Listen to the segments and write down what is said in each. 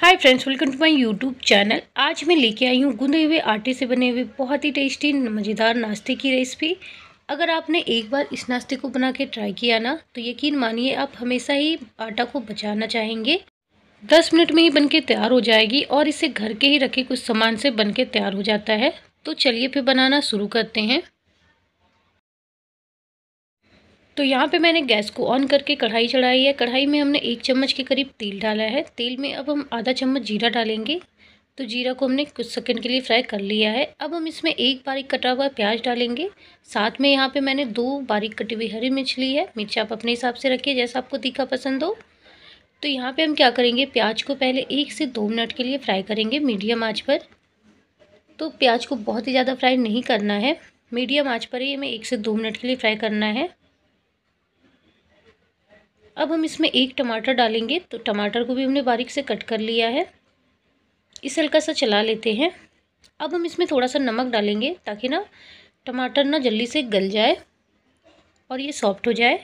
hi friends welcome to my YouTube channel आज मैं लेके आई हूँ गूंदे हुए आटे से बने हुए बहुत ही टेस्टी मज़ेदार नाश्ते की रेसिपी अगर आपने एक बार इस नाश्ते को बना के ट्राई किया ना तो यकीन मानिए आप हमेशा ही आटा को बचाना चाहेंगे दस मिनट में ही बन के तैयार हो जाएगी और इसे घर के ही रखे कुछ सामान से बन के तैयार हो जाता है तो चलिए फिर बनाना शुरू करते हैं तो यहाँ पे मैंने गैस को ऑन करके कढ़ाई चढ़ाई है कढ़ाई में हमने एक चम्मच के करीब तेल डाला है तेल में अब हम आधा चम्मच जीरा डालेंगे तो जीरा को हमने कुछ सेकंड के लिए फ्राई कर लिया है अब हम इसमें एक बारीक कटा हुआ प्याज डालेंगे साथ में यहाँ पे मैंने दो बारीक कटी हुई हरी मिर्च ली है मिर्च आप अपने हिसाब से रखिए जैसा आपको तीखा पसंद हो तो यहाँ पे हम क्या करेंगे प्याज को पहले एक से दो मिनट के लिए फ्राई करेंगे मीडियम आँच पर तो प्याज को बहुत ही ज़्यादा फ्राई नहीं करना है मीडियम आँच पर ही हमें एक से दो मिनट के लिए फ्राई करना है अब हम इसमें एक टमाटर डालेंगे तो टमाटर को भी हमने बारीक से कट कर लिया है इसे हल्का सा चला लेते हैं अब हम इसमें थोड़ा सा नमक डालेंगे ताकि ना टमाटर ना जल्दी से गल जाए और ये सॉफ्ट हो जाए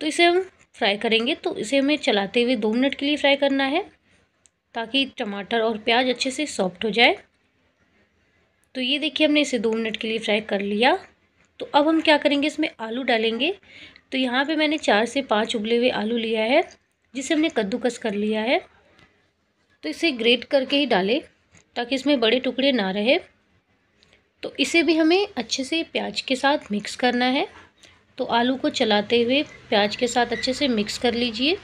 तो इसे हम फ्राई करेंगे तो इसे हमें चलाते हुए दो मिनट के लिए फ्राई करना है ताकि टमाटर और प्याज अच्छे से सॉफ्ट हो जाए तो ये देखिए हमने इसे दो मिनट के लिए फ्राई कर लिया तो अब हम क्या करेंगे इसमें आलू डालेंगे तो यहाँ पे मैंने चार से पाँच उबले हुए आलू लिया है जिसे हमने कद्दूकस कर लिया है तो इसे ग्रेट करके ही डालें ताकि इसमें बड़े टुकड़े ना रहे तो इसे भी हमें अच्छे से प्याज के साथ मिक्स करना है तो आलू को चलाते हुए प्याज के साथ अच्छे से मिक्स कर लीजिए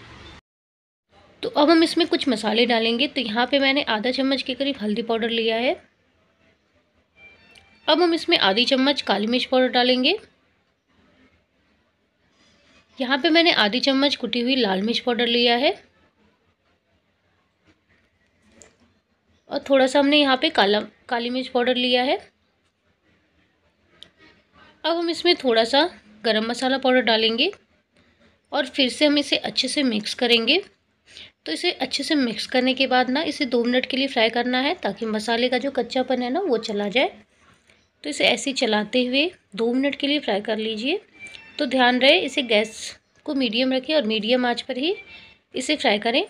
तो अब हम इसमें कुछ मसाले डालेंगे तो यहाँ पे मैंने आधा चम्मच के करीब हल्दी पाउडर लिया है अब हम इसमें आधी चम्मच काली मिर्च पाउडर डालेंगे यहाँ पे मैंने आधी चम्मच कुटी हुई लाल मिर्च पाउडर लिया है और थोड़ा सा हमने यहाँ पे काला काली मिर्च पाउडर लिया है अब हम इसमें थोड़ा सा गरम मसाला पाउडर डालेंगे और फिर से हम इसे अच्छे से मिक्स करेंगे तो इसे अच्छे से मिक्स करने के बाद ना इसे दो मिनट के लिए फ्राई करना है ताकि मसाले का जो कच्चापन है ना वो चला जाए तो इसे ऐसे चलाते हुए दो मिनट के लिए फ्राई कर लीजिए तो ध्यान रहे इसे गैस को मीडियम रखें और मीडियम आंच पर ही इसे फ्राई करें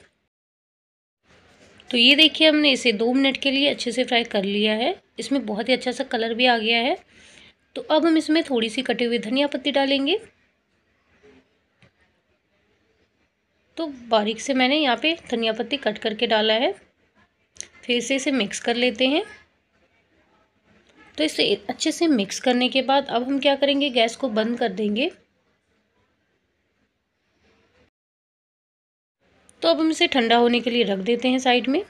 तो ये देखिए हमने इसे दो मिनट के लिए अच्छे से फ्राई कर लिया है इसमें बहुत ही अच्छा सा कलर भी आ गया है तो अब हम इसमें थोड़ी सी कटी हुई धनिया पत्ती डालेंगे तो बारीक से मैंने यहाँ पे धनिया पत्ती कट करके डाला है फिर से इसे मिक्स कर लेते हैं तो इसे अच्छे से मिक्स करने के बाद अब हम क्या करेंगे गैस को बंद कर देंगे तो अब हम इसे ठंडा होने के लिए रख देते हैं साइड में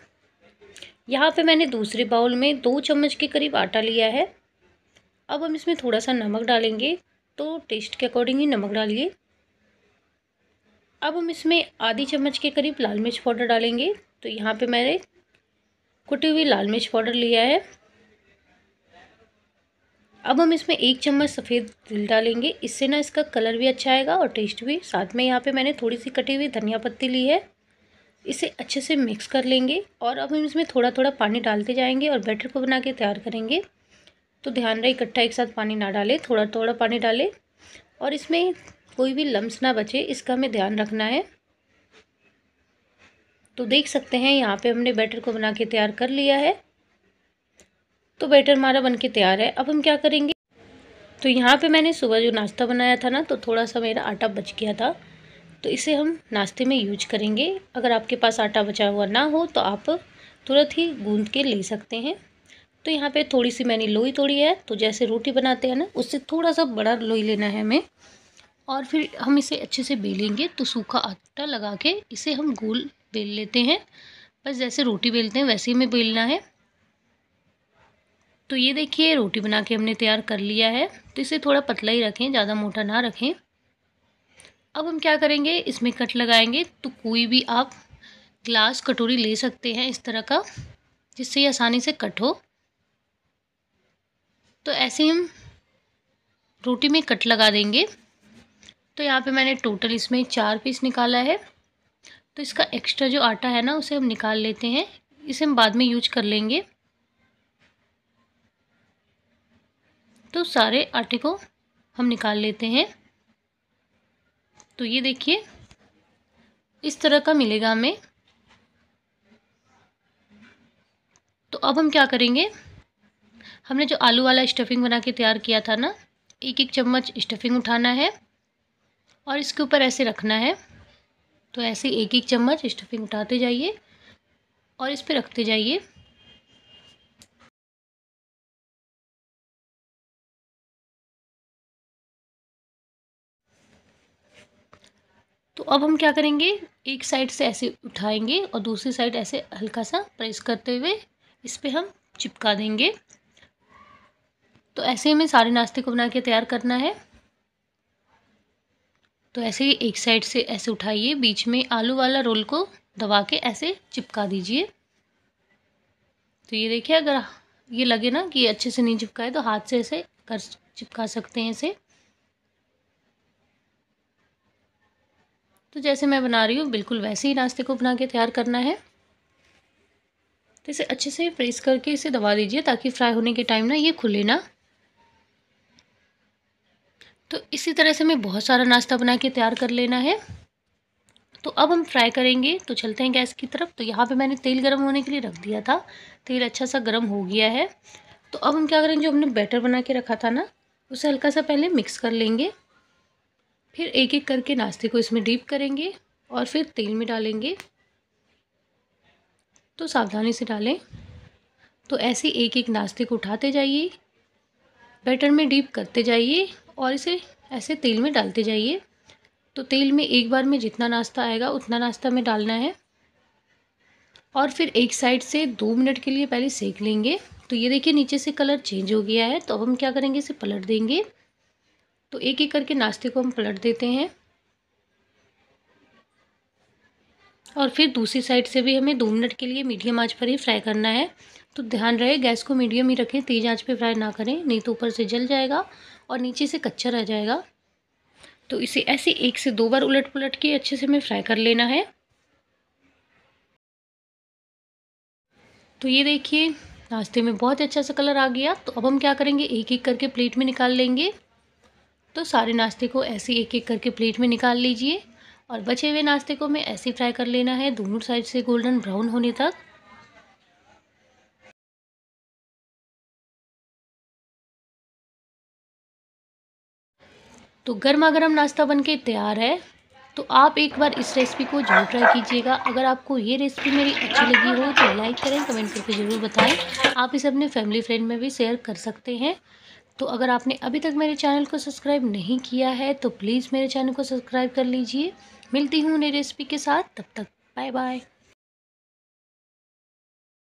यहाँ पे मैंने दूसरे बाउल में दो चम्मच के करीब आटा लिया है अब हम इसमें थोड़ा सा नमक डालेंगे तो टेस्ट के अकॉर्डिंग ही नमक डालिए अब हम इसमें आधी चम्मच के करीब लाल मिर्च पाउडर डालेंगे तो यहाँ पे मैंने कुटी हुई लाल मिर्च पाउडर लिया है अब हम इसमें एक चम्मच सफ़ेद तिल डालेंगे इससे ना इसका कलर भी अच्छा आएगा और टेस्ट भी साथ में यहाँ पे मैंने थोड़ी सी कटी हुई धनिया पत्ती ली है इसे अच्छे से मिक्स कर लेंगे और अब हम इसमें थोड़ा थोड़ा पानी डालते जाएंगे और बैटर को बना के तैयार करेंगे तो ध्यान रहे इकट्ठा एक साथ पानी ना डालें थोड़ा थोड़ा पानी डालें और इसमें कोई भी लम्स ना बचे इसका हमें ध्यान रखना है तो देख सकते हैं यहाँ पे हमने बैटर को बना के तैयार कर लिया है तो बैटर हमारा बन के तैयार है अब हम क्या करेंगे तो यहाँ पे मैंने सुबह जो नाश्ता बनाया था ना तो थोड़ा सा मेरा आटा बच गया था तो इसे हम नाश्ते में यूज करेंगे अगर आपके पास आटा बचा हुआ ना हो तो आप तुरंत ही गूंद के ले सकते हैं तो यहाँ पे थोड़ी सी मैंने लोई तोड़ी है तो जैसे रोटी बनाते हैं ना उससे थोड़ा सा बड़ा लोई लेना है हमें और फिर हम इसे अच्छे से बेलेंगे तो सूखा आटा लगा के इसे हम गोल बेल लेते हैं बस जैसे रोटी बेलते हैं वैसे ही हमें बेलना है तो ये देखिए रोटी बना के हमने तैयार कर लिया है तो इसे थोड़ा पतला ही रखें ज़्यादा मोटा ना रखें अब हम क्या करेंगे इसमें कट लगाएंगे तो कोई भी आप ग्लास कटोरी ले सकते हैं इस तरह का जिससे ये आसानी से कट हो तो ऐसे हम रोटी में कट लगा देंगे तो यहाँ पे मैंने टोटल इसमें चार पीस निकाला है तो इसका एक्स्ट्रा जो आटा है ना उसे हम निकाल लेते हैं इसे हम बाद में यूज कर लेंगे तो सारे आटे को हम निकाल लेते हैं तो ये देखिए इस तरह का मिलेगा हमें तो अब हम क्या करेंगे हमने जो आलू वाला स्टफिंग बना के तैयार किया था ना एक एक चम्मच स्टफिंग उठाना है और इसके ऊपर ऐसे रखना है तो ऐसे एक एक चम्मच स्टफिंग उठाते जाइए और इस पर रखते जाइए तो अब हम क्या करेंगे एक साइड से ऐसे उठाएंगे और दूसरी साइड ऐसे हल्का सा प्रेस करते हुए इस पर हम चिपका देंगे तो ऐसे हमें सारे नाश्ते को बना के तैयार करना है तो ऐसे ही एक साइड से ऐसे उठाइए बीच में आलू वाला रोल को दबा के ऐसे चिपका दीजिए तो ये देखिए अगर ये लगे ना कि अच्छे से नहीं चिपकाए तो हाथ से ऐसे कर चिपका सकते हैं इसे तो जैसे मैं बना रही हूँ बिल्कुल वैसे ही नाश्ते को बना के तैयार करना है तो इसे अच्छे से प्रेस करके इसे दबा दीजिए ताकि फ्राई होने के टाइम ना ये खुले ना तो इसी तरह से हमें बहुत सारा नाश्ता बना के तैयार कर लेना है तो अब हम फ्राई करेंगे तो चलते हैं गैस की तरफ तो यहाँ पे मैंने तेल गर्म होने के लिए रख दिया था तेल अच्छा सा गर्म हो गया है तो अब हम क्या करेंगे जो हमने बैटर बना के रखा था ना उसे हल्का सा पहले मिक्स कर लेंगे फिर एक एक करके नाश्ते को इसमें डीप करेंगे और फिर तेल में डालेंगे तो सावधानी से डालें तो ऐसे एक एक नाश्ते को उठाते जाइए बैटर में डीप करते जाइए और इसे ऐसे तेल में डालते जाइए तो तेल में एक बार में जितना नाश्ता आएगा उतना नाश्ता में डालना है और फिर एक साइड से दो मिनट के लिए पहले सेक लेंगे तो ये देखिए नीचे से कलर चेंज हो गया है तो अब हम क्या करेंगे इसे पलट देंगे तो एक एक करके नाश्ते को हम पलट देते हैं और फिर दूसरी साइड से भी हमें दो मिनट के लिए मीडियम आंच पर ही फ्राई करना है तो ध्यान रहे गैस को मीडियम ही रखें तेज़ आंच पे फ्राई ना करें नहीं तो ऊपर से जल जाएगा और नीचे से कच्चा रह जाएगा तो इसे ऐसे एक से दो बार उलट पुलट के अच्छे से हमें फ्राई कर लेना है तो ये देखिए नाश्ते में बहुत अच्छा सा कलर आ गया तो अब हम क्या करेंगे एक एक करके प्लेट में निकाल लेंगे तो सारे नाश्ते को ऐसे एक एक करके प्लेट में निकाल लीजिए और बचे हुए नाश्ते को मैं ऐसे फ्राई कर लेना है दोनों साइड से गोल्डन ब्राउन होने तक तो गर्मा गर्म नाश्ता बनके तैयार है तो आप एक बार इस रेसिपी को जरूर ट्राई कीजिएगा अगर आपको ये रेसिपी मेरी अच्छी लगी हो तो लाइक करें कमेंट करके ज़रूर बताएं आप इसे अपने फैमिली फ्रेंड में भी शेयर कर सकते हैं तो अगर आपने अभी तक मेरे चैनल को सब्सक्राइब नहीं किया है तो प्लीज़ मेरे चैनल को सब्सक्राइब कर लीजिए मिलती हूँ नई रेसिपी के साथ तब तक बाय बाय